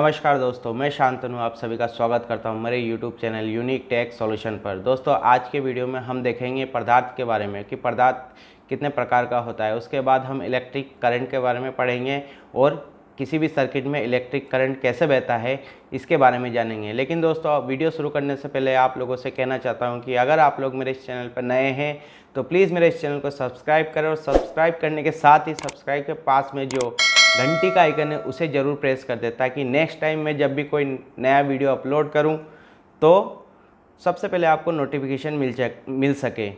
नमस्कार दोस्तों मैं शांतनु आप सभी का स्वागत करता हूं मेरे YouTube channel unique tax solution पर दोस्तों आज के वीडियो में हम देखेंगे पदार्थ के बारे में कि पदार्थ कितने प्रकार का होता है उसके बाद हम इलेक्ट्रिक करंट के बारे में पढ़ेंगे और किसी भी सर्किट में इलेक्ट्रिक करंट कैसे बहता है इसके बारे में जानेंगे लेकिन दोस्तों वीडियो शुरू करने से पहले आप लोगों से कहना चाहता हूँ कि अगर आप लोग मेरे इस चैनल पर नए हैं तो प्लीज़ मेरे इस चैनल को सब्सक्राइब करें और सब्सक्राइब करने के साथ ही सब्सक्राइब के पास में जो घंटी का आइकन है उसे ज़रूर प्रेस कर दें ताकि नेक्स्ट टाइम मैं जब भी कोई नया वीडियो अपलोड करूं तो सबसे पहले आपको नोटिफिकेशन मिल मिल सके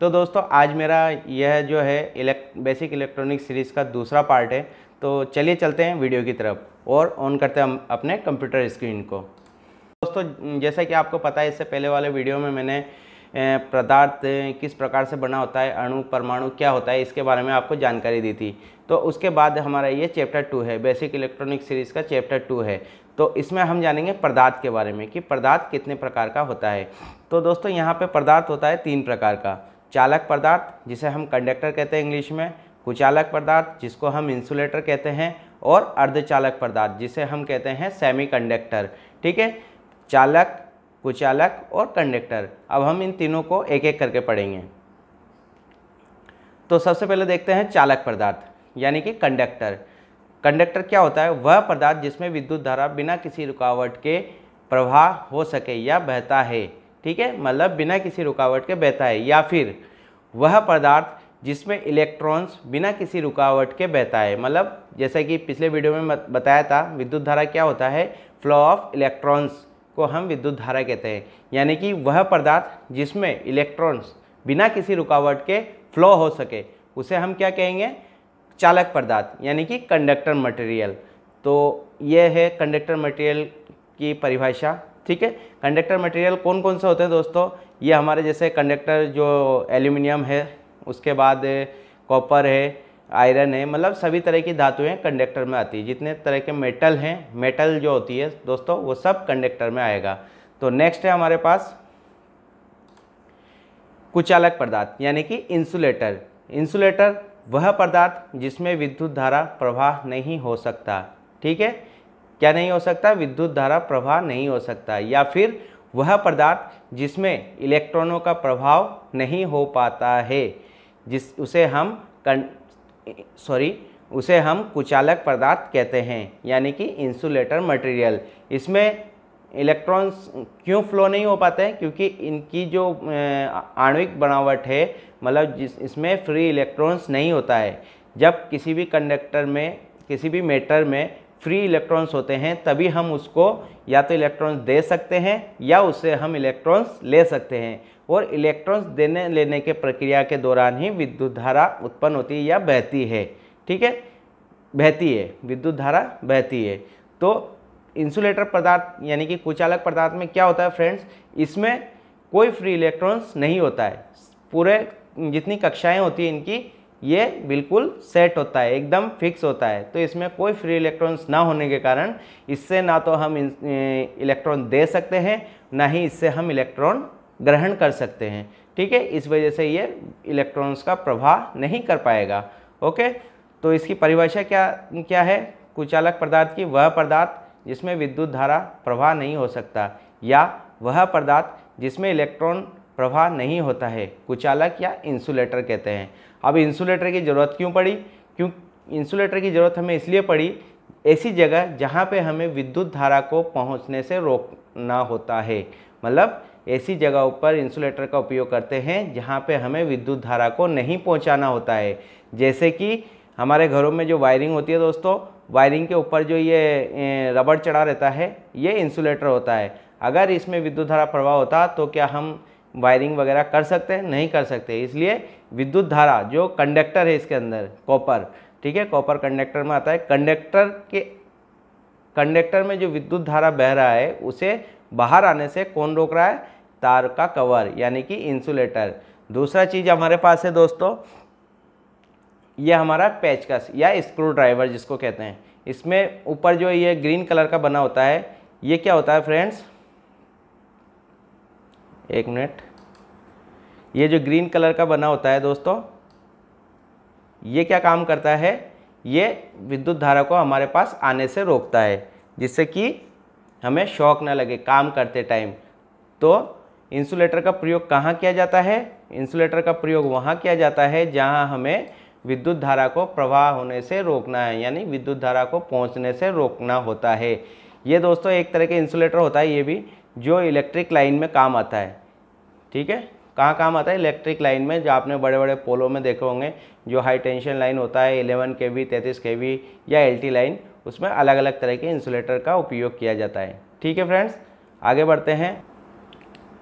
तो दोस्तों आज मेरा यह जो है इलेक्ट बेसिक इलेक्ट्रॉनिक सीरीज़ का दूसरा पार्ट है तो चलिए चलते हैं वीडियो की तरफ और ऑन करते हैं अपने कंप्यूटर स्क्रीन को दोस्तों जैसा कि आपको पता है इससे पहले वाले वीडियो में मैंने पदार्थ किस प्रकार से बना होता है अणु परमाणु क्या होता है इसके बारे में आपको जानकारी दी थी तो उसके बाद हमारा ये चैप्टर टू है बेसिक इलेक्ट्रॉनिक सीरीज़ का चैप्टर टू है तो इसमें हम जानेंगे पदार्थ के बारे में कि पदार्थ कितने प्रकार का होता है तो दोस्तों यहाँ पर पदार्थ होता है तीन प्रकार का चालक पदार्थ जिसे हम कंडक्टर कहते हैं इंग्लिश में कुचालक पदार्थ जिसको हम इंसुलेटर कहते हैं और अर्धचालक पदार्थ जिसे हम कहते हैं सेमीकंडक्टर ठीक है चालक कुचालक और कंडक्टर अब हम इन तीनों को एक एक करके पढ़ेंगे तो सबसे पहले देखते हैं चालक पदार्थ यानी कि कंडक्टर कंडक्टर क्या होता है वह पदार्थ जिसमें विद्युत धारा बिना किसी रुकावट के प्रवाह हो सके या बहता है ठीक है मतलब बिना किसी रुकावट के बहता है या फिर वह पदार्थ जिसमें इलेक्ट्रॉन्स बिना किसी रुकावट के बहता है मतलब जैसा कि पिछले वीडियो में बताया था विद्युत धारा क्या होता है फ्लो ऑफ इलेक्ट्रॉन्स को हम विद्युत धारा कहते हैं यानी कि वह पदार्थ जिसमें इलेक्ट्रॉन्स बिना किसी रुकावट के फ्लो हो सके उसे हम क्या कहेंगे चालक पदार्थ यानी कि कंडक्टर मटेरियल तो यह है कंडक्टर मटेरियल की परिभाषा ठीक है कंडक्टर मटेरियल कौन कौन से होते हैं दोस्तों ये हमारे जैसे कंडक्टर जो एल्यूमिनियम है उसके बाद कॉपर है आयरन है मतलब सभी तरह की धातुएं कंडक्टर में आती है जितने तरह के मेटल हैं मेटल जो होती है दोस्तों वो सब कंडक्टर में आएगा तो नेक्स्ट है हमारे पास कुचालक पदार्थ यानी कि इंसुलेटर इंसुलेटर वह पदार्थ जिसमें विद्युत धारा प्रवाह नहीं हो सकता ठीक है क्या नहीं हो सकता विद्युत धारा प्रवाह नहीं हो सकता या फिर वह पदार्थ जिसमें इलेक्ट्रॉनों का प्रभाव नहीं हो पाता है जिस उसे हम सॉरी उसे हम कुचालक पदार्थ कहते हैं यानी कि इंसुलेटर मटेरियल इसमें इलेक्ट्रॉन्स क्यों फ्लो नहीं हो पाते हैं क्योंकि इनकी जो आणविक बनावट है मतलब जिस इसमें फ्री इलेक्ट्रॉन्स नहीं होता है जब किसी भी कंडक्टर में किसी भी मेटर में फ्री इलेक्ट्रॉन्स होते हैं तभी हम उसको या तो इलेक्ट्रॉन्स दे सकते हैं या उससे हम इलेक्ट्रॉन्स ले सकते हैं और इलेक्ट्रॉन्स देने लेने के प्रक्रिया के दौरान ही विद्युत धारा उत्पन्न होती है या बहती है ठीक है बहती है विद्युत धारा बहती है तो इंसुलेटर पदार्थ यानी कि कुचालक पदार्थ में क्या होता है फ्रेंड्स इसमें कोई फ्री इलेक्ट्रॉन्स नहीं होता है पूरे जितनी कक्षाएं होती हैं इनकी ये बिल्कुल सेट होता है एकदम फिक्स होता है तो इसमें कोई फ्री इलेक्ट्रॉन्स ना होने के कारण इससे ना तो हम इलेक्ट्रॉन दे सकते हैं ना ही इससे हम इलेक्ट्रॉन ग्रहण कर सकते हैं ठीक है इस वजह से ये इलेक्ट्रॉन्स का प्रवाह नहीं कर पाएगा ओके तो इसकी परिभाषा क्या क्या है कुचालक पदार्थ की वह पदार्थ जिसमें विद्युत धारा प्रवाह नहीं हो सकता या वह पदार्थ जिसमें इलेक्ट्रॉन प्रवाह नहीं होता है कुचालक या इंसुलेटर कहते हैं अब इंसुलेटर की ज़रूरत क्यों पड़ी क्यों इंसुलेटर की ज़रूरत हमें इसलिए पड़ी ऐसी जगह जहाँ पे हमें विद्युत धारा को पहुँचने से रोकना होता है मतलब ऐसी जगहों पर इंसुलेटर का उपयोग करते हैं जहाँ पे हमें विद्युत धारा को नहीं पहुँचाना होता है जैसे कि हमारे घरों में जो वायरिंग होती है दोस्तों वायरिंग के ऊपर जो ये रबड़ चढ़ा रहता है ये इंसुलेटर होता है अगर इसमें विद्युत धारा प्रवाह होता तो क्या हम वायरिंग वगैरह कर सकते हैं नहीं कर सकते इसलिए विद्युत धारा जो कंडक्टर है इसके अंदर कॉपर ठीक है कॉपर कंडक्टर में आता है कंडक्टर के कंडक्टर में जो विद्युत धारा बह रहा है उसे बाहर आने से कौन रोक रहा है तार का कवर यानी कि इंसुलेटर दूसरा चीज़ हमारे पास है दोस्तों ये हमारा पेचकस या स्क्रू ड्राइवर जिसको कहते हैं इसमें ऊपर जो ये ग्रीन कलर का बना होता है ये क्या होता है फ्रेंड्स एक मिनट ये जो ग्रीन कलर का बना होता है दोस्तों ये क्या काम करता है ये विद्युत धारा को हमारे पास आने से रोकता है जिससे कि हमें शौक ना लगे काम करते टाइम तो इंसुलेटर का प्रयोग कहाँ किया जाता है इंसुलेटर का प्रयोग वहाँ किया जाता है जहाँ हमें विद्युत धारा को प्रवाह होने से रोकना है यानी विद्युत धारा को पहुँचने से रोकना होता है ये दोस्तों एक तरह के इंसुलेटर होता है ये भी जो इलेक्ट्रिक लाइन में काम आता है ठीक है कहाँ काम आता है इलेक्ट्रिक लाइन में जो आपने बड़े बड़े पोलों में देखे होंगे जो हाई टेंशन लाइन होता है एलेवन के वी तैंतीस के वी या एल लाइन उसमें अलग अलग तरह के इंसुलेटर का उपयोग किया जाता है ठीक है फ्रेंड्स आगे बढ़ते हैं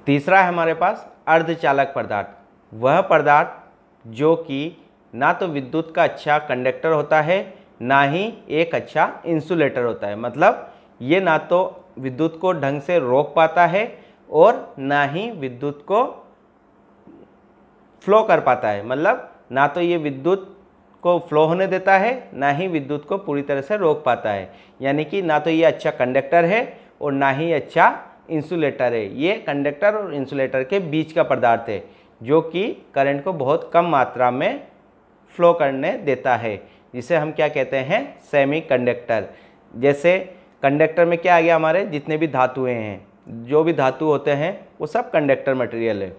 तीसरा है हमारे पास अर्धचालक पदार्थ वह पदार्थ जो कि ना तो विद्युत का अच्छा कंडक्टर होता है ना ही एक अच्छा इंसुलेटर होता है मतलब ये ना तो विद्युत को ढंग से रोक पाता है और ना ही विद्युत को फ्लो कर पाता है मतलब ना तो ये विद्युत को फ्लो होने देता है ना ही विद्युत को पूरी तरह से रोक पाता है यानी कि ना तो ये अच्छा कंडक्टर है और ना ही अच्छा इंसुलेटर है ये कंडक्टर और इंसुलेटर के बीच का पदार्थ है जो कि करंट को बहुत कम मात्रा में फ्लो करने देता है जिसे हम क्या कहते हैं सेमी कंडक्टर जैसे कंडक्टर में क्या आ गया हमारे जितने भी धातुएं हैं जो भी धातु होते हैं वो सब कंडक्टर मटेरियल है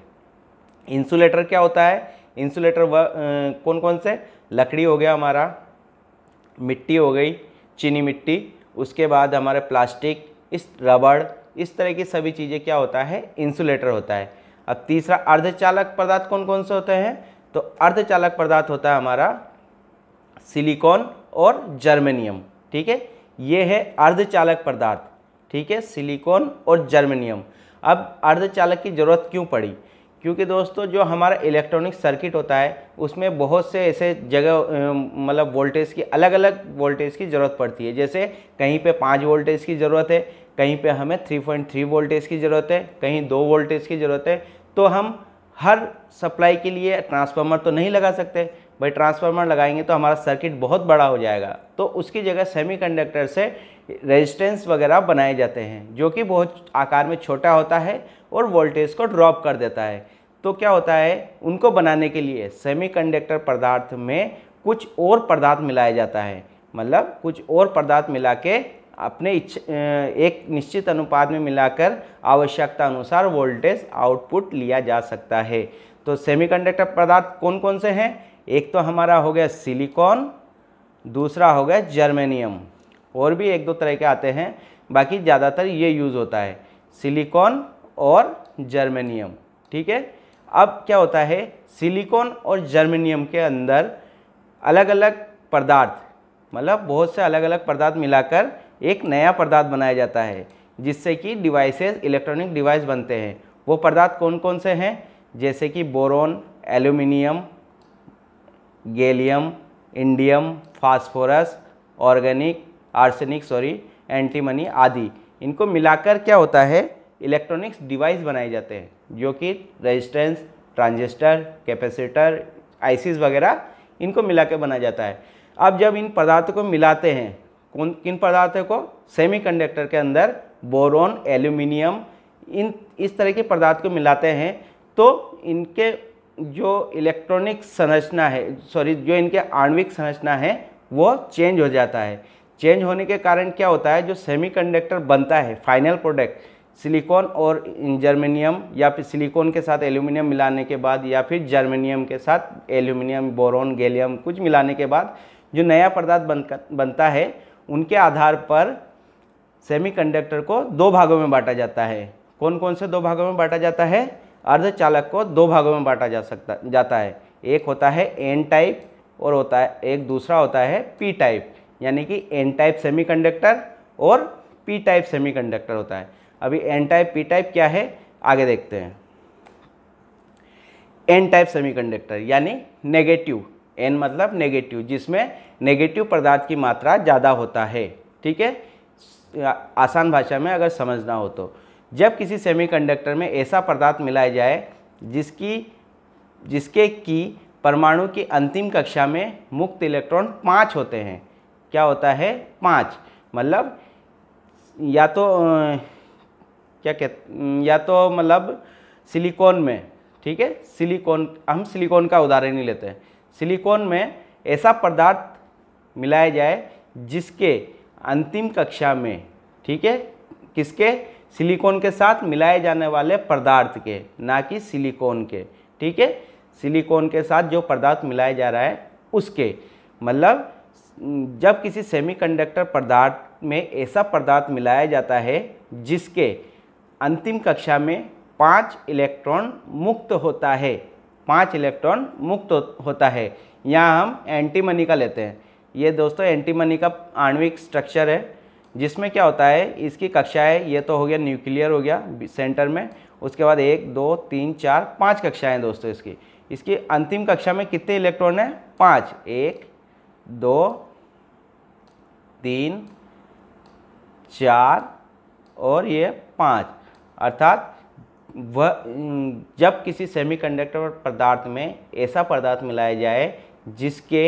इंसुलेटर क्या होता है इंसुलेटर व कौन कौन से लकड़ी हो गया हमारा मिट्टी हो गई चीनी मिट्टी उसके बाद हमारे प्लास्टिक इस रबड़ इस तरह की सभी चीज़ें क्या होता है इंसुलेटर होता है अब तीसरा अर्धचालक पदार्थ कौन कौन से होते हैं तो अर्धचालक पदार्थ होता है हमारा सिलिकॉन और जर्मेनियम ठीक है ये है अर्धचालक पदार्थ ठीक है सिलिकॉन और जर्मेनियम अब अर्धचालक की ज़रूरत क्यों पड़ी क्योंकि दोस्तों जो हमारा इलेक्ट्रॉनिक सर्किट होता है उसमें बहुत से ऐसे जगह मतलब वोल्टेज की अलग अलग वोल्टेज की ज़रूरत पड़ती है जैसे कहीं पे पाँच वोल्टेज की ज़रूरत है कहीं पे हमें 3.3 वोल्टेज की ज़रूरत है कहीं दो वोल्टेज की ज़रूरत है तो हम हर सप्लाई के लिए ट्रांसफार्मर तो नहीं लगा सकते भाई ट्रांसफार्मर लगाएंगे तो हमारा सर्किट बहुत बड़ा हो जाएगा तो उसकी जगह सेमीकंडक्टर से रेजिस्टेंस वगैरह बनाए जाते हैं जो कि बहुत आकार में छोटा होता है और वोल्टेज को ड्रॉप कर देता है तो क्या होता है उनको बनाने के लिए सेमीकंडक्टर पदार्थ में कुछ और पदार्थ मिलाया जाता है मतलब कुछ और पदार्थ मिला के अपने एक निश्चित अनुपात में मिलाकर आवश्यकता अनुसार वोल्टेज आउटपुट लिया जा सकता है तो सेमीकंडक्टर पदार्थ कौन कौन से हैं एक तो हमारा हो गया सिलिकॉन दूसरा हो गया जर्मेनियम और भी एक दो तरह के आते हैं बाकी ज़्यादातर ये यूज़ होता है सिलिकॉन और जर्मेनियम ठीक है अब क्या होता है सिलिकॉन और जर्मेनियम के अंदर अलग अलग पदार्थ मतलब बहुत से अलग अलग पदार्थ मिलाकर एक नया पदार्थ बनाया जाता है जिससे कि डिवाइसेस इलेक्ट्रॉनिक डिवाइस बनते हैं वो पदार्थ कौन कौन से हैं जैसे कि boron aluminium gallium indium phosphorus organic arsenic sorry antimony आदि इनको मिलाकर क्या होता है इलेक्ट्रॉनिक्स डिवाइस बनाए जाते हैं जो कि रेजिस्टेंस ट्रांजिस्टर कैपेसिटर आईसीज वगैरह इनको मिला बनाया जाता है अब जब इन पदार्थों को मिलाते हैं उन किन पदार्थों को सेमीकंडक्टर के अंदर बोरोन एल्यूमिनियम इन इस तरह के पदार्थ को मिलाते हैं तो इनके जो इलेक्ट्रॉनिक संरचना है सॉरी जो इनके आणविक संरचना है वो चेंज हो जाता है चेंज होने के कारण क्या होता है जो सेमीकंडक्टर बनता है फाइनल प्रोडक्ट सिलिकॉन और जर्मेनियम या फिर सिलिकॉन के साथ एल्यूमिनियम मिलाने के बाद या फिर जर्मेनियम के साथ एल्यूमिनियम बोरोन गैलियम कुछ मिलाने के बाद जो नया पदार्थ बन बनता है उनके आधार पर सेमीकंडक्टर को दो भागों में बांटा जाता है कौन कौन से दो भागों में बांटा जाता है अर्धचालक को दो भागों में बांटा जा सकता जाता है एक होता है एन टाइप और होता है एक दूसरा होता है पी टाइप यानी कि एन टाइप सेमीकंडक्टर और पी टाइप सेमीकंडक्टर होता है अभी एन टाइप पी टाइप क्या है आगे देखते हैं एन टाइप सेमीकंडक्टर यानी नेगेटिव एन मतलब नेगेटिव जिसमें नेगेटिव पदार्थ की मात्रा ज़्यादा होता है ठीक है आसान भाषा में अगर समझना हो तो जब किसी सेमीकंडक्टर में ऐसा पदार्थ मिलाया जाए जिसकी जिसके की परमाणु की अंतिम कक्षा में मुक्त इलेक्ट्रॉन पाँच होते हैं क्या होता है पाँच मतलब या तो क्या कह या तो मतलब सिलिकॉन में ठीक है सिलिकॉन हम सिलिकॉन का उदाहरण ही लेते हैं सिलिकॉन में ऐसा पदार्थ मिलाया जाए जिसके अंतिम कक्षा में ठीक है किसके सिलिकॉन के साथ मिलाए जाने वाले पदार्थ के ना कि सिलिकॉन के ठीक है सिलिकॉन के साथ जो पदार्थ मिलाया जा रहा है उसके मतलब जब किसी सेमीकंडक्टर पदार्थ में ऐसा पदार्थ मिलाया जाता है जिसके अंतिम कक्षा में पाँच इलेक्ट्रॉन मुक्त होता है पाँच इलेक्ट्रॉन मुक्त होता है यहाँ हम एंटीमनी का लेते हैं ये दोस्तों एंटीमनी का आणविक स्ट्रक्चर है जिसमें क्या होता है इसकी कक्षाएं ये तो हो गया न्यूक्लियर हो गया सेंटर में उसके बाद एक दो तीन चार पाँच कक्षाएँ दोस्तों इसकी इसकी अंतिम कक्षा में कितने इलेक्ट्रॉन हैं पाँच एक दो तीन चार और ये पाँच अर्थात वह जब किसी सेमीकंडक्टर पदार्थ में ऐसा पदार्थ मिलाया जाए जिसके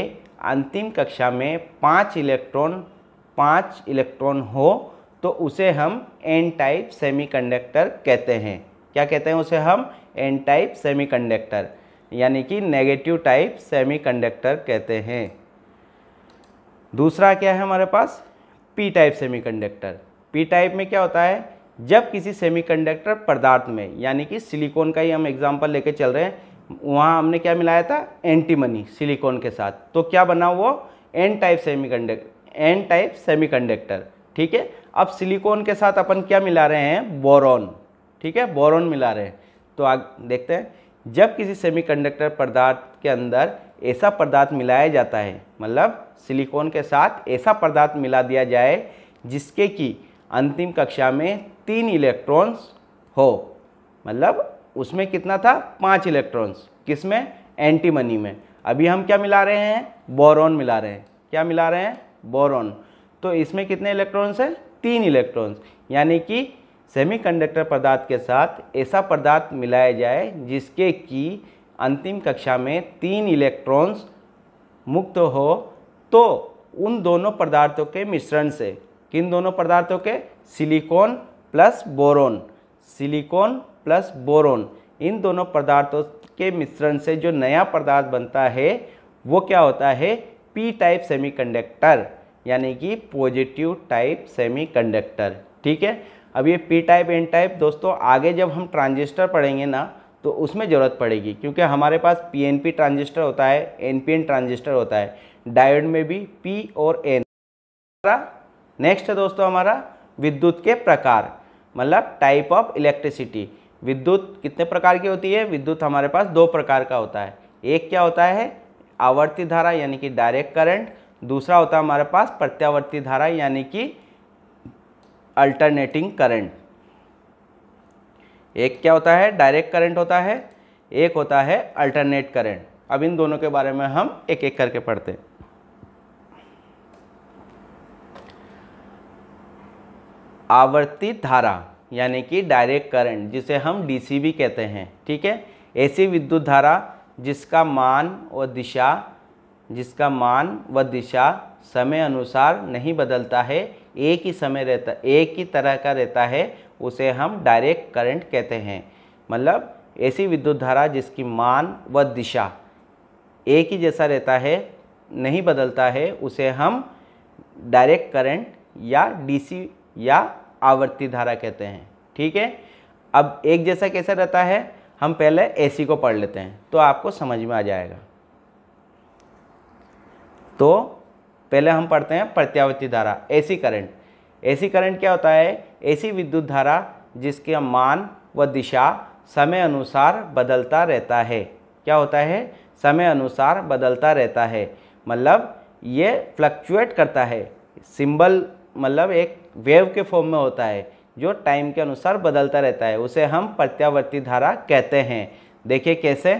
अंतिम कक्षा में पाँच इलेक्ट्रॉन पाँच इलेक्ट्रॉन हो तो उसे हम एन टाइप सेमीकंडक्टर कहते हैं क्या कहते हैं उसे हम एन टाइप सेमीकंडक्टर यानी कि नेगेटिव टाइप सेमीकंडक्टर कहते हैं दूसरा क्या है हमारे पास P type semiconductor P type में क्या होता है जब किसी सेमीकंडक्टर पदार्थ में यानी कि सिलिकॉन का ही हम एग्जाम्पल लेके चल रहे हैं वहाँ हमने क्या मिलाया था एंटीमनी सिलिकॉन के साथ तो क्या बना वो N type semi N type semi ठीक है अब सिलिकॉन के साथ अपन क्या मिला रहे हैं बोरॉन ठीक है बोरॉन मिला रहे हैं तो आग देखते हैं जब किसी सेमीकंडक्टर पदार्थ के अंदर ऐसा पदार्थ मिलाया जाता है मतलब सिलिकॉन के साथ ऐसा पदार्थ मिला दिया जाए जिसके कि अंतिम कक्षा में तीन इलेक्ट्रॉन्स हो मतलब उसमें कितना था पाँच इलेक्ट्रॉन्स किस में एंटीमनी में अभी हम क्या मिला रहे हैं बोरॉन मिला रहे हैं क्या मिला रहे हैं बोरॉन तो इसमें कितने इलेक्ट्रॉन्स हैं तीन इलेक्ट्रॉन्स यानी कि सेमीकंडक्टर पदार्थ के साथ ऐसा पदार्थ मिलाया जाए जिसके कि अंतिम कक्षा में तीन इलेक्ट्रॉन्स मुक्त हो तो उन दोनों पदार्थों के मिश्रण से किन दोनों पदार्थों के silicon plus boron silicon plus boron इन दोनों पदार्थों के मिश्रण से जो नया पदार्थ बनता है वो क्या होता है पी टाइप सेमीकंडक्टर यानी कि पॉजिटिव टाइप सेमीकंडक्टर ठीक है अब ये पी टाइप एन टाइप दोस्तों आगे जब हम ट्रांजिस्टर पढ़ेंगे ना तो उसमें ज़रूरत पड़ेगी क्योंकि हमारे पास पीएनपी ट्रांजिस्टर होता है एनपीएन ट्रांजिस्टर होता है डायोड में भी पी और एन नेक्स्ट है दोस्तों हमारा विद्युत के प्रकार मतलब टाइप ऑफ इलेक्ट्रिसिटी विद्युत कितने प्रकार की होती है विद्युत हमारे पास दो प्रकार का होता है एक क्या होता है आवर्ती धारा यानी कि डायरेक्ट करंट दूसरा होता है हमारे पास प्रत्यावर्ती धारा यानी कि अल्टरनेटिंग करंट एक क्या होता है डायरेक्ट करंट होता है एक होता है अल्टरनेट करंट अब इन दोनों के बारे में हम एक एक करके पढ़ते हैं आवर्ती धारा यानी कि डायरेक्ट करंट जिसे हम भी कहते हैं ठीक है ऐसी विद्युत धारा जिसका मान व दिशा जिसका मान व दिशा समय अनुसार नहीं बदलता है एक ही समय रहता एक ही तरह का रहता है उसे हम डायरेक्ट करंट कहते हैं मतलब ऐसी विद्युत धारा जिसकी मान व दिशा एक ही जैसा रहता है नहीं बदलता है उसे हम डायरेक्ट करंट या डीसी या आवर्ती धारा कहते हैं ठीक है अब एक जैसा कैसा रहता है हम पहले एसी को पढ़ लेते हैं तो आपको समझ में आ जाएगा तो पहले हम पढ़ते हैं प्रत्यावर्ती धारा एसी करंट एसी करंट क्या होता है ऐसी विद्युत धारा जिसके मान व दिशा समय अनुसार बदलता रहता है क्या होता है समय अनुसार बदलता रहता है मतलब ये फ्लक्चुएट करता है सिंबल मतलब एक वेव के फॉर्म में होता है जो टाइम के अनुसार बदलता रहता है उसे हम प्रत्यावर्ती धारा कहते हैं देखिए कैसे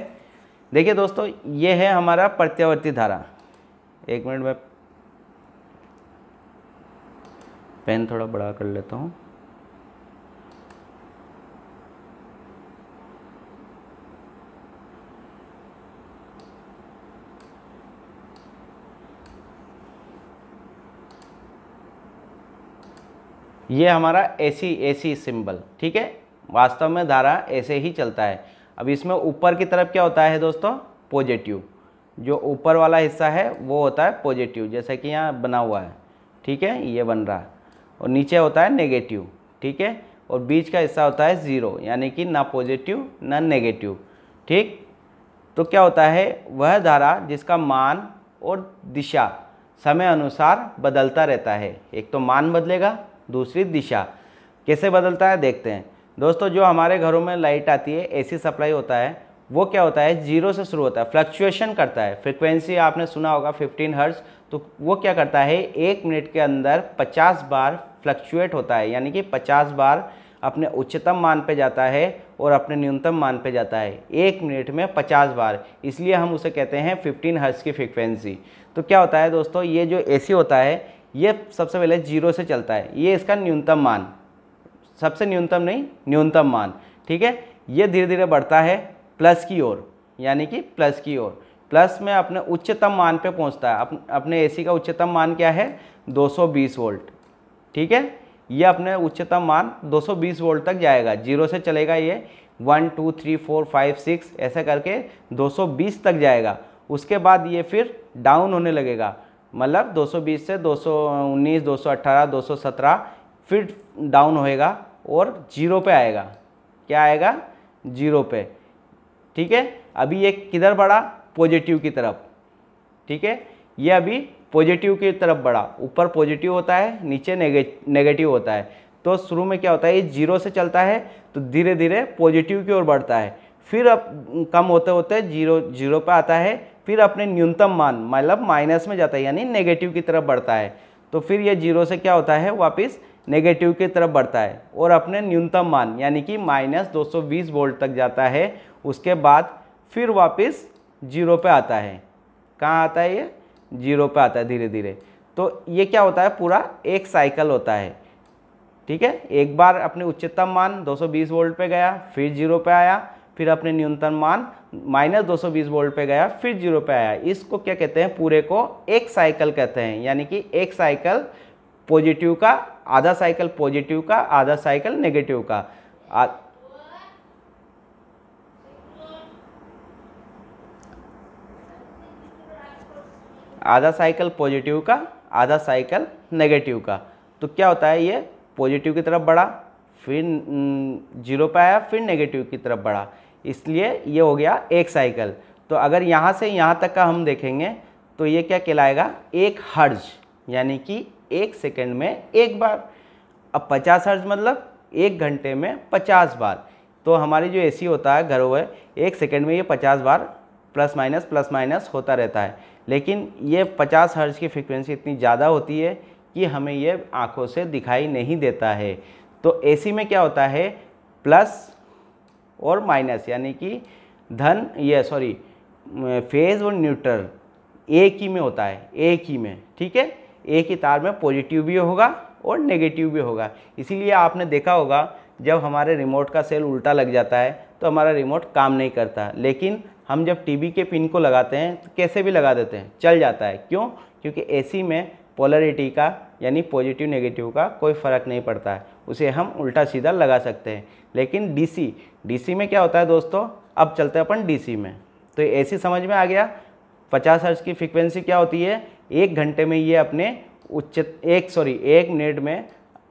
देखिए दोस्तों ये है हमारा प्रत्यावर्ती धारा एक मिनट में पेन थोड़ा बड़ा कर लेता हूँ ये हमारा एसी एसी सिंबल ठीक है वास्तव में धारा ऐसे ही चलता है अब इसमें ऊपर की तरफ क्या होता है दोस्तों पॉजिटिव जो ऊपर वाला हिस्सा है वो होता है पॉजिटिव जैसा कि यहाँ बना हुआ है ठीक है ये बन रहा है और नीचे होता है नेगेटिव ठीक है और बीच का हिस्सा होता है ज़ीरो यानी कि ना पॉजिटिव ना नेगेटिव ठीक तो क्या होता है वह धारा जिसका मान और दिशा समय अनुसार बदलता रहता है एक तो मान बदलेगा दूसरी दिशा कैसे बदलता है देखते हैं दोस्तों जो हमारे घरों में लाइट आती है एसी सप्लाई होता है वो क्या होता है जीरो से शुरू होता है फ्लक्चुएशन करता है फ्रिक्वेंसी आपने सुना होगा 15 हर्ज तो वो क्या करता है एक मिनट के अंदर 50 बार फ्लक्चुएट होता है यानी कि 50 बार अपने उच्चतम मान पे जाता है और अपने न्यूनतम मान पे जाता है एक मिनट में पचास बार इसलिए हम उसे कहते हैं फिफ्टीन हर्ट्ज की फ्रिक्वेंसी तो क्या होता है दोस्तों ये जो ए होता है ये सबसे पहले जीरो से चलता है ये इसका न्यूनतम मान सबसे न्यूनतम नहीं न्यूनतम मान ठीक है ये धीरे धीरे बढ़ता है प्लस की ओर यानी कि प्लस की ओर प्लस में अपने उच्चतम मान पे पहुंचता है अप, अपने एसी का उच्चतम मान क्या है 220 वोल्ट ठीक है ये अपने उच्चतम मान 220 वोल्ट तक जाएगा जीरो से चलेगा ये one two three four five six ऐसा करके 220 तक जाएगा उसके बाद ये फिर डाउन होने लगेगा मतलब 220 से 219, 218, 217 फिर डाउन होएगा और जीरो पे आएगा क्या आएगा जीरो पे ठीक है अभी ये किधर बढ़ा पॉजिटिव की तरफ ठीक है ये अभी पॉजिटिव की तरफ बढ़ा ऊपर पॉजिटिव होता है नीचे नेगेटिव होता है तो शुरू में क्या होता है ये जीरो से चलता है तो धीरे धीरे पॉजिटिव की ओर बढ़ता है फिर अब कम होते होते जीरो जीरो पर आता है फिर अपने न्यूनतम मान मतलब माइनस में जाता है यानी नेगेटिव की तरफ बढ़ता है तो फिर ये जीरो से क्या होता है वापस नेगेटिव की तरफ बढ़ता है और अपने न्यूनतम मान यानी कि माइनस दो वोल्ट तक जाता है उसके बाद फिर वापस जीरो पे आता है कहाँ आता है ये जीरो पे आता है धीरे धीरे तो ये क्या होता है पूरा एक साइकिल होता है ठीक है एक बार अपने उच्चतम मान 220 वोल्ट पे गया फिर जीरो पे आया फिर अपने न्यूनतम मान माइनस दो वोल्ट पे गया फिर जीरो पे आया इसको क्या कहते हैं पूरे को एक साइकिल कहते हैं यानी कि एक साइकिल पॉजिटिव का आधा साइकिल पॉजिटिव का आधा साइकिल नेगेटिव का आ, आधा साइकिल पॉजिटिव का आधा साइकिल नेगेटिव का तो क्या होता है ये पॉजिटिव की तरफ बढ़ा फिर जीरो पे आया फिर नेगेटिव की तरफ बढ़ा इसलिए ये हो गया एक साइकिल तो अगर यहाँ से यहाँ तक का हम देखेंगे तो ये क्या कहलाएगा एक हर्ज यानी कि एक सेकंड में एक बार अब पचास हर्ज मतलब एक घंटे में पचास बार तो हमारी जो एसी होता है घरों में एक सेकंड में ये पचास बार प्लस माइनस प्लस माइनस होता रहता है लेकिन ये पचास हर्ज की फ्रिक्वेंसी इतनी ज़्यादा होती है कि हमें ये आँखों से दिखाई नहीं देता है तो ए में क्या होता है प्लस और माइनस यानी कि धन ये सॉरी फेज और न्यूट्रल एक ही में होता है एक ही में ठीक है एक ही तार में पॉजिटिव भी होगा और नेगेटिव भी होगा इसीलिए आपने देखा होगा जब हमारे रिमोट का सेल उल्टा लग जाता है तो हमारा रिमोट काम नहीं करता लेकिन हम जब टीवी के पिन को लगाते हैं तो कैसे भी लगा देते हैं चल जाता है क्यों क्योंकि एसी में पोलरिटी का यानी पॉजिटिव नेगेटिव का कोई फ़र्क नहीं पड़ता है उसे हम उल्टा सीधा लगा सकते हैं लेकिन डीसी डीसी में क्या होता है दोस्तों अब चलते हैं अपन डीसी में तो एसी समझ में आ गया 50 हर्ज की फ्रिक्वेंसी क्या होती है एक घंटे में ये अपने उच्च एक सॉरी एक मिनट में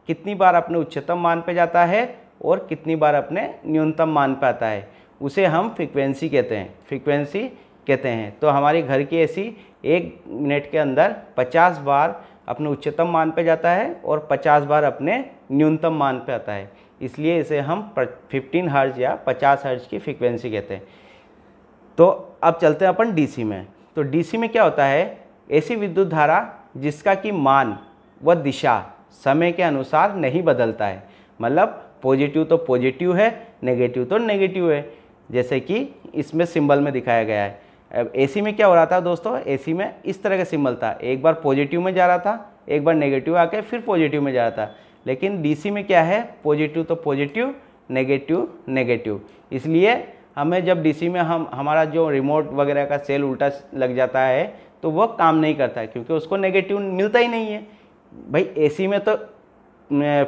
कितनी बार अपने उच्चतम मान पर जाता है और कितनी बार अपने न्यूनतम मान पर आता है उसे हम फ्रिक्वेंसी कहते हैं फ्रिक्वेंसी कहते हैं तो हमारी घर की एसी एक मिनट के अंदर 50 बार अपने उच्चतम मान पे जाता है और 50 बार अपने न्यूनतम मान पे आता है इसलिए इसे हम 15 हर्ज या 50 हर्ज की फ्रिक्वेंसी कहते हैं तो अब चलते हैं अपन डीसी में तो डीसी में क्या होता है ऐसी विद्युत धारा जिसका कि मान व दिशा समय के अनुसार नहीं बदलता है मतलब पॉजिटिव तो पॉजिटिव है नेगेटिव तो नेगेटिव है जैसे कि इसमें सिंबल में दिखाया गया है अब एसी में क्या हो रहा था दोस्तों एसी में इस तरह का सिंबल था एक बार पॉजिटिव में जा रहा था एक बार नेगेटिव आके फिर पॉजिटिव में जा रहा था लेकिन डीसी में क्या है पॉजिटिव तो पॉजिटिव नेगेटिव नेगेटिव इसलिए हमें जब डीसी में हम हमारा जो रिमोट वगैरह का सेल उल्टा लग जाता है तो वह काम नहीं करता है क्योंकि उसको नेगेटिव मिलता ही नहीं है भाई ए में तो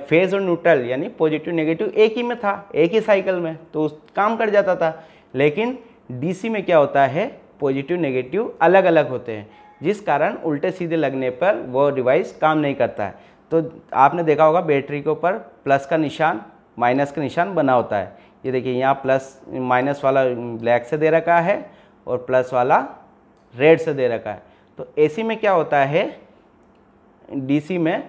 फेज़ और न्यूट्रल यानी पॉजिटिव नेगेटिव एक ही में था एक ही साइकिल में तो उस काम कर जाता था लेकिन डीसी में क्या होता है पॉजिटिव नेगेटिव अलग अलग होते हैं जिस कारण उल्टे सीधे लगने पर वो डिवाइस काम नहीं करता है तो आपने देखा होगा बैटरी के ऊपर प्लस का निशान माइनस का निशान बना होता है ये देखिए यहाँ प्लस माइनस वाला ब्लैक से दे रखा है और प्लस वाला रेड से दे रखा है तो एसी में क्या होता है डीसी में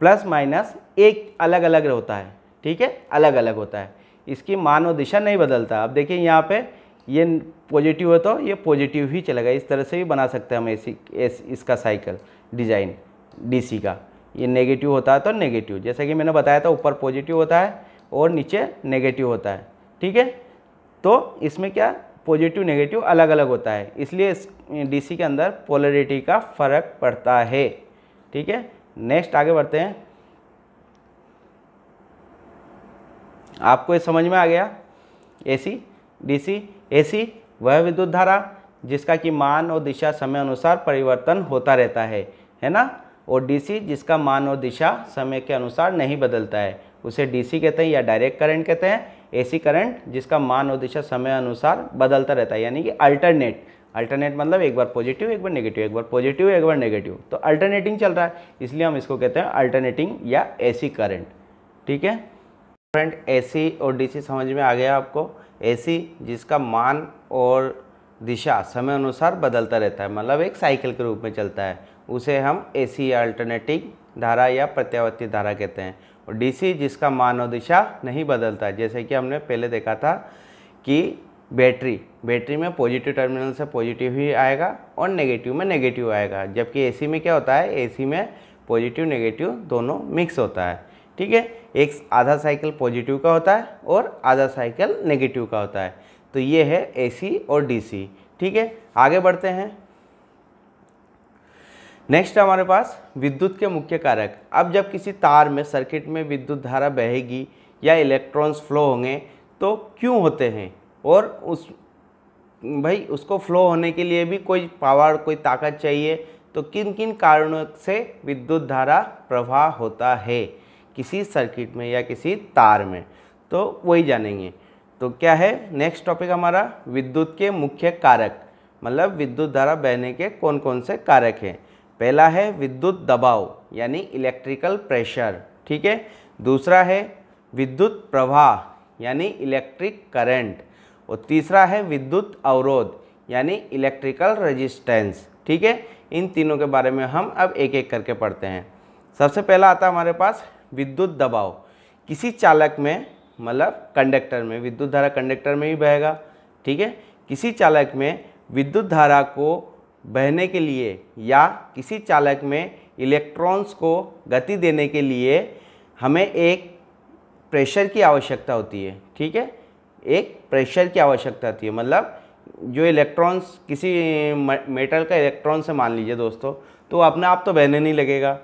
प्लस माइनस एक अलग अलग होता है ठीक है अलग अलग होता है इसकी मान और दिशा नहीं बदलता अब देखिए यहाँ पे ये पॉजिटिव है तो ये पॉजिटिव ही चलेगा इस तरह से भी बना सकते हैं हम एसी एस इसका साइकिल डिज़ाइन डीसी का ये नेगेटिव होता है तो नेगेटिव जैसे कि मैंने बताया था ऊपर पॉजिटिव होता है और नीचे नेगेटिव होता है ठीक है तो इसमें क्या पॉजिटिव नेगेटिव अलग अलग होता है इसलिए इस डीसी के अंदर पोलरिटी का फर्क पड़ता है ठीक है नेक्स्ट आगे बढ़ते हैं आपको ये समझ में आ गया एसी डीसी एसी वह विद्युत धारा जिसका कि मान और दिशा समय अनुसार परिवर्तन होता रहता है है ना और डीसी जिसका मान और दिशा समय के अनुसार नहीं बदलता है उसे डीसी कहते हैं या डायरेक्ट करंट कहते हैं एसी करंट जिसका मान और दिशा समय अनुसार बदलता रहता है यानी कि अल्टरनेट अल्टरनेट मतलब एक बार पॉजिटिव एक बार नेगेटिव एक बार पॉजिटिव एक बार नेगेटिव तो अल्टरनेटिंग चल रहा है इसलिए हम इसको कहते हैं अल्टरनेटिंग या एसी करंट ठीक है फ्रेंड एसी और डीसी समझ में आ गया आपको एसी जिसका मान और दिशा समय अनुसार बदलता रहता है मतलब एक साइकिल के रूप में चलता है उसे हम एसी या अल्टरनेटिंग धारा या प्रत्यावर्ती धारा कहते हैं और डीसी जिसका मानव दिशा नहीं बदलता जैसे कि हमने पहले देखा था कि बैटरी बैटरी में पॉजिटिव टर्मिनल से पॉजिटिव ही आएगा और नेगेटिव में नेगेटिव आएगा जबकि एसी में क्या होता है एसी में पॉजिटिव नेगेटिव दोनों मिक्स होता है ठीक है एक आधा साइकिल पॉजिटिव का होता है और आधा साइकिल नेगेटिव का होता है तो ये है एसी और डीसी ठीक है आगे बढ़ते हैं नेक्स्ट हमारे पास विद्युत के मुख्य कारक अब जब किसी तार में सर्किट में विद्युत धारा बहेगी या इलेक्ट्रॉन्स फ्लो होंगे तो क्यों होते हैं और उस भाई उसको फ्लो होने के लिए भी कोई पावर कोई ताकत चाहिए तो किन किन कारणों से विद्युत धारा प्रवाह होता है किसी सर्किट में या किसी तार में तो वही जानेंगे तो क्या है नेक्स्ट टॉपिक हमारा विद्युत के मुख्य कारक मतलब विद्युत धारा बहने के कौन कौन से कारक हैं पहला है विद्युत दबाव यानी इलेक्ट्रिकल प्रेशर ठीक है दूसरा है विद्युत प्रवाह यानी इलेक्ट्रिक करंट और तीसरा है विद्युत अवरोध यानी इलेक्ट्रिकल रेजिस्टेंस ठीक है इन तीनों के बारे में हम अब एक एक करके पढ़ते हैं सबसे पहला आता है हमारे पास विद्युत दबाव किसी चालक में मतलब कंडक्टर में विद्युत धारा कंडक्टर में ही बहेगा ठीक है किसी चालक में विद्युत धारा को बहने के लिए या किसी चालक में इलेक्ट्रॉन्स को गति देने के लिए हमें एक प्रेशर की आवश्यकता होती है ठीक है एक प्रेशर की आवश्यकता होती है मतलब जो इलेक्ट्रॉन्स किसी मेटल का इलेक्ट्रॉन से मान लीजिए दोस्तों तो अपने आप तो बहने नहीं लगेगा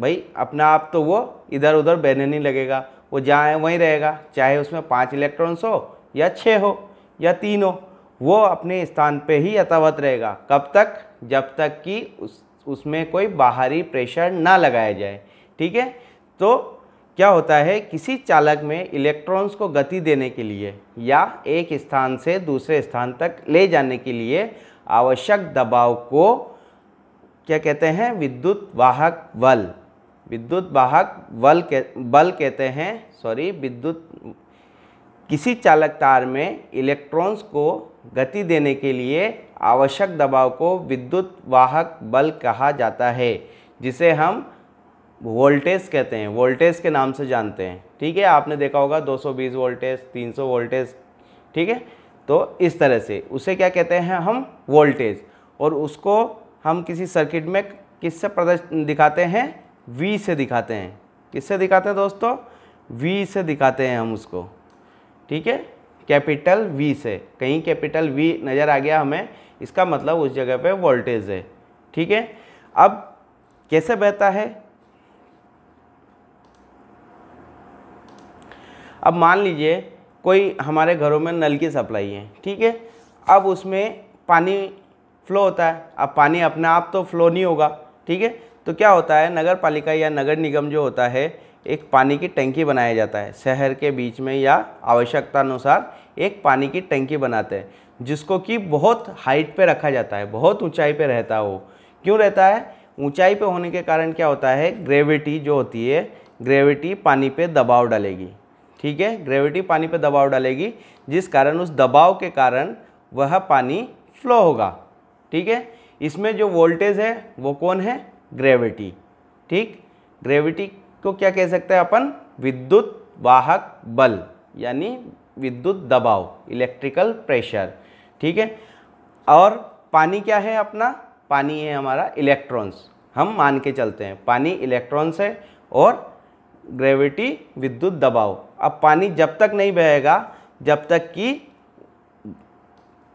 भाई अपना आप तो वो इधर उधर बहने नहीं लगेगा वो जहाँ वहीं रहेगा चाहे उसमें पाँच इलेक्ट्रॉन्स हो या छः हो या तीन हो वो अपने स्थान पे ही यथावत रहेगा कब तक जब तक कि उस उसमें कोई बाहरी प्रेशर ना लगाया जाए ठीक है तो क्या होता है किसी चालक में इलेक्ट्रॉन्स को गति देने के लिए या एक स्थान से दूसरे स्थान तक ले जाने के लिए आवश्यक दबाव को क्या कहते हैं विद्युत वाहक बल विद्युत वाहक बल के बल कहते हैं सॉरी विद्युत किसी चालक तार में इलेक्ट्रॉन्स को गति देने के लिए आवश्यक दबाव को विद्युत वाहक बल कहा जाता है जिसे हम वोल्टेज कहते हैं वोल्टेज के नाम से जानते हैं ठीक है आपने देखा होगा 220 वोल्टेज 300 वोल्टेज ठीक है तो इस तरह से उसे क्या कहते हैं हम वोल्टेज और उसको हम किसी सर्किट में किससे प्रदर्शन दिखाते हैं वी से दिखाते हैं किससे दिखाते हैं दोस्तों वी से दिखाते हैं हम उसको ठीक है कैपिटल वी से कहीं कैपिटल वी नज़र आ गया हमें इसका मतलब उस जगह पे वोल्टेज है ठीक है अब कैसे बहता है अब मान लीजिए कोई हमारे घरों में नल की सप्लाई है ठीक है अब उसमें पानी फ्लो होता है अब पानी अपने आप तो फ्लो नहीं होगा ठीक है तो क्या होता है नगर पालिका या नगर निगम जो होता है एक पानी की टंकी बनाया जाता है शहर के बीच में या आवश्यकता अनुसार एक पानी की टंकी बनाते हैं जिसको कि बहुत हाइट पे रखा जाता है बहुत ऊंचाई पे रहता है वो क्यों रहता है ऊंचाई पे होने के कारण क्या होता है ग्रेविटी जो होती है ग्रेविटी पानी पे दबाव डालेगी ठीक है ग्रेविटी पानी पे दबाव डालेगी जिस कारण उस दबाव के कारण वह पानी फ्लो होगा ठीक है इसमें जो वोल्टेज है वो कौन है ग्रेविटी ठीक ग्रेविटी को क्या कह सकते हैं अपन विद्युत वाहक बल यानी विद्युत दबाव इलेक्ट्रिकल प्रेशर ठीक है और पानी क्या है अपना पानी है हमारा इलेक्ट्रॉन्स हम मान के चलते हैं पानी इलेक्ट्रॉन्स है और ग्रेविटी विद्युत दबाव अब पानी जब तक नहीं बहेगा जब तक कि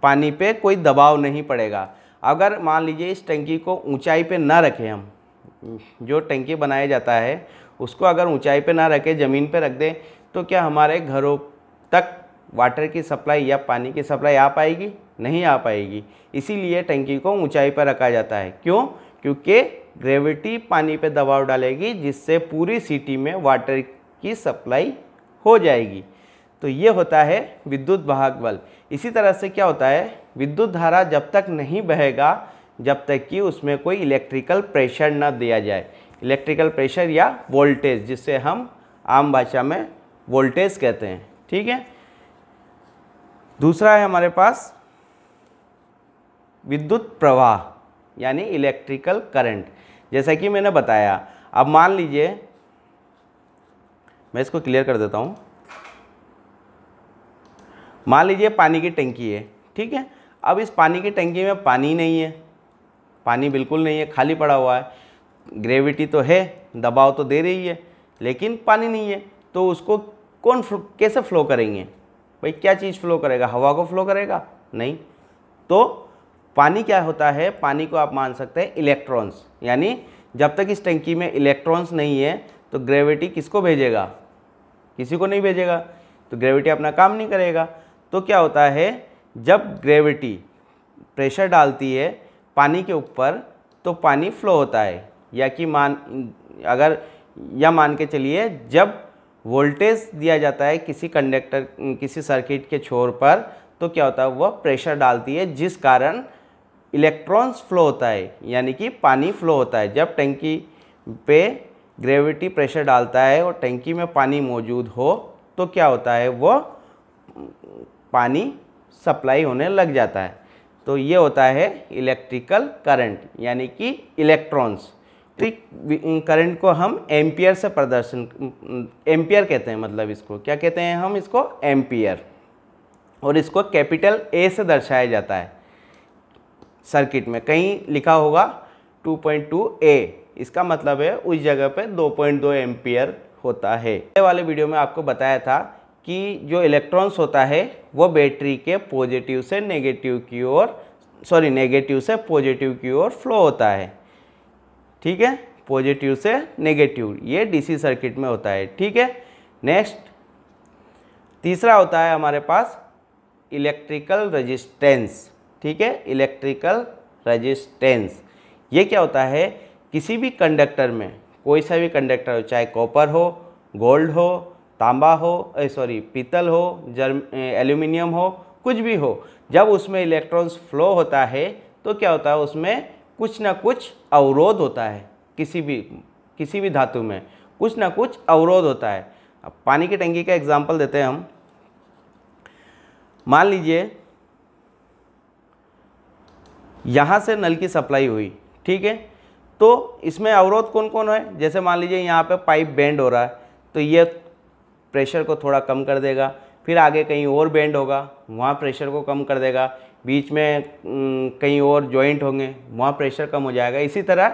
पानी पे कोई दबाव नहीं पड़ेगा अगर मान लीजिए इस टंकी को ऊंचाई पे ना रखें हम जो टंकी बनाया जाता है उसको अगर ऊंचाई पे ना रखें ज़मीन पे रख दें तो क्या हमारे घरों तक वाटर की सप्लाई या पानी की सप्लाई आ पाएगी नहीं आ पाएगी इसीलिए टंकी को ऊंचाई पर रखा जाता है क्यों क्योंकि ग्रेविटी पानी पे दबाव डालेगी जिससे पूरी सिटी में वाटर की सप्लाई हो जाएगी तो ये होता है विद्युत वाहक बल इसी तरह से क्या होता है विद्युत धारा जब तक नहीं बहेगा जब तक कि उसमें कोई इलेक्ट्रिकल प्रेशर ना दिया जाए इलेक्ट्रिकल प्रेशर या वोल्टेज जिसे हम आम भाषा में वोल्टेज कहते हैं ठीक है दूसरा है हमारे पास विद्युत प्रवाह यानी इलेक्ट्रिकल करंट जैसा कि मैंने बताया अब मान लीजिए मैं इसको क्लियर कर देता हूँ मान लीजिए पानी की टंकी है ठीक है अब इस पानी की टंकी में पानी नहीं है पानी बिल्कुल नहीं है खाली पड़ा हुआ है ग्रेविटी तो है दबाव तो दे रही है लेकिन पानी नहीं है तो उसको कौन फ्लो, कैसे फ्लो करेंगे भाई क्या चीज़ फ्लो करेगा हवा को फ्लो करेगा नहीं तो पानी क्या होता है पानी को आप मान सकते हैं इलेक्ट्रॉन्स यानी जब तक इस टंकी में इलेक्ट्रॉन्स नहीं है तो ग्रेविटी किसको भेजेगा किसी को नहीं भेजेगा तो ग्रेविटी अपना काम नहीं करेगा तो क्या होता है जब ग्रेविटी प्रेशर डालती है पानी के ऊपर तो पानी फ्लो होता है या कि मान अगर यह मान के चलिए जब वोल्टेज दिया जाता है किसी कंडक्टर किसी सर्किट के छोर पर तो क्या होता है वह प्रेशर डालती है जिस कारण इलेक्ट्रॉन्स फ्लो होता है यानी कि पानी फ्लो होता है जब टंकी पे ग्रेविटी प्रेशर डालता है और टंकी में पानी मौजूद हो तो क्या होता है वो पानी सप्लाई होने लग जाता है तो ये होता है इलेक्ट्रिकल करंट यानी कि इलेक्ट्रॉन्स इलेक्ट्रिक करंट को हम एम्पियर से प्रदर्शन एम्पियर कहते हैं मतलब इसको क्या कहते हैं हम इसको एम्पियर और इसको कैपिटल ए से दर्शाया जाता है सर्किट में कहीं लिखा होगा 2.2 ए इसका मतलब है उस जगह पे 2.2 एम्पियर होता है पहले वाले वीडियो में आपको बताया था कि जो इलेक्ट्रॉन्स होता है वो बैटरी के पॉजिटिव से नेगेटिव की ओर सॉरी नेगेटिव से पॉजिटिव की ओर फ्लो होता है ठीक है पॉजिटिव से नेगेटिव ये डीसी सर्किट में होता है ठीक है नेक्स्ट तीसरा होता है हमारे पास इलेक्ट्रिकल रजिस्टेंस ठीक है इलेक्ट्रिकल रजिस्टेंस ये क्या होता है किसी भी कंडक्टर में कोई सा भी कंडक्टर हो चाहे कॉपर हो गोल्ड हो तांबा हो सॉरी पीतल हो जर्म एल्यूमिनियम हो कुछ भी हो जब उसमें इलेक्ट्रॉन्स फ्लो होता है तो क्या होता है उसमें कुछ ना कुछ अवरोध होता है किसी भी किसी भी धातु में कुछ ना कुछ अवरोध होता है अब पानी की टंकी का एग्जाम्पल देते हैं हम मान लीजिए यहाँ से नल की सप्लाई हुई ठीक है तो इसमें अवरोध कौन कौन है जैसे मान लीजिए यहाँ पे पाइप बेंड हो रहा है तो ये प्रेशर को थोड़ा कम कर देगा फिर आगे कहीं और बेंड होगा वहाँ प्रेशर को कम कर देगा बीच में कहीं और जॉइंट होंगे वहाँ प्रेशर कम हो जाएगा इसी तरह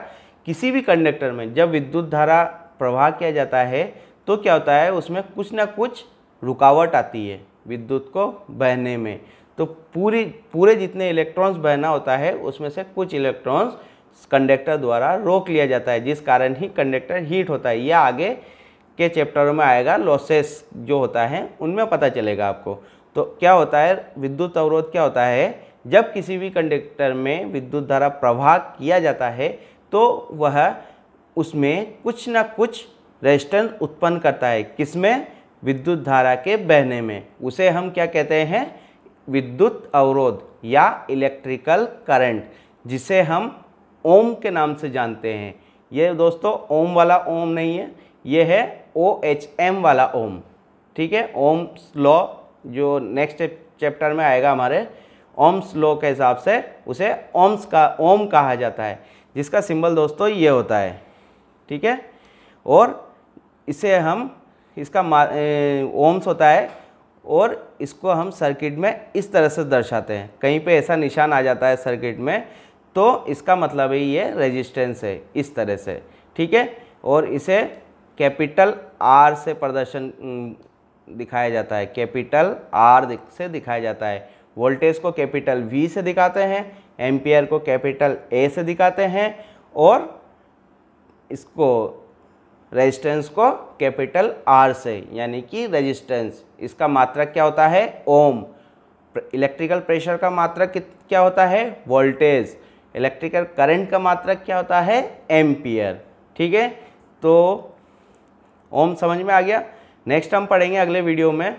किसी भी कंडक्टर में जब विद्युत धारा प्रवाह किया जाता है तो क्या होता है उसमें कुछ ना कुछ रुकावट आती है विद्युत को बहने में तो पूरी पूरे जितने इलेक्ट्रॉन्स बहना होता है उसमें से कुछ इलेक्ट्रॉन्स कंडक्टर द्वारा रोक लिया जाता है जिस कारण ही कंडक्टर हीट होता है यह आगे के चैप्टरों में आएगा लॉसेस जो होता है उनमें पता चलेगा आपको तो क्या होता है विद्युत अवरोध क्या होता है जब किसी भी कंडक्टर में विद्युत धारा प्रवाह किया जाता है तो वह उसमें कुछ ना कुछ रेजिस्टेंस उत्पन्न करता है किसमें विद्युत धारा के बहने में उसे हम क्या कहते हैं विद्युत अवरोध या इलेक्ट्रिकल करंट जिसे हम ओम के नाम से जानते हैं ये दोस्तों ओम वाला ओम नहीं है ये है ओ एच एम वाला ओम ठीक है ओम लॉ जो नेक्स्ट चैप्टर में आएगा हमारे ओम्स लॉ के हिसाब से उसे ओम्स का ओम कहा जाता है जिसका सिंबल दोस्तों ये होता है ठीक है और इसे हम इसका ओम्स होता है और इसको हम सर्किट में इस तरह से दर्शाते हैं कहीं पे ऐसा निशान आ जाता है सर्किट में तो इसका मतलब है ये रेजिस्टेंस है इस तरह से ठीक है और इसे कैपिटल आर से प्रदर्शन दिखाया जाता है कैपिटल आर से दिखाया जाता है वोल्टेज को कैपिटल वी से दिखाते हैं एम्पियर को कैपिटल ए से दिखाते हैं और इसको रेजिस्टेंस को कैपिटल आर से यानी कि रेजिस्टेंस इसका मात्रक क्या होता है ओम इलेक्ट्रिकल प्रेशर का मात्रक क्या होता है वोल्टेज इलेक्ट्रिकल करंट का मात्रक क्या होता है एम्पियर ठीक है तो ओम समझ में आ गया नेक्स्ट हम पढ़ेंगे अगले वीडियो में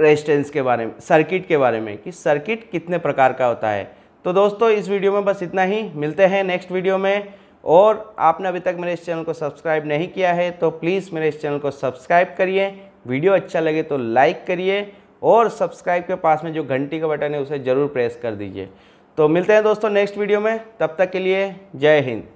रेजिस्टेंस के बारे में सर्किट के बारे में कि सर्किट कितने प्रकार का होता है तो दोस्तों इस वीडियो में बस इतना ही मिलते हैं नेक्स्ट वीडियो में और आपने अभी तक मेरे इस चैनल को सब्सक्राइब नहीं किया है तो प्लीज़ मेरे इस चैनल को सब्सक्राइब करिए वीडियो अच्छा लगे तो लाइक करिए और सब्सक्राइब के पास में जो घंटी का बटन है उसे ज़रूर प्रेस कर दीजिए तो मिलते हैं दोस्तों नेक्स्ट वीडियो में तब तक के लिए जय हिंद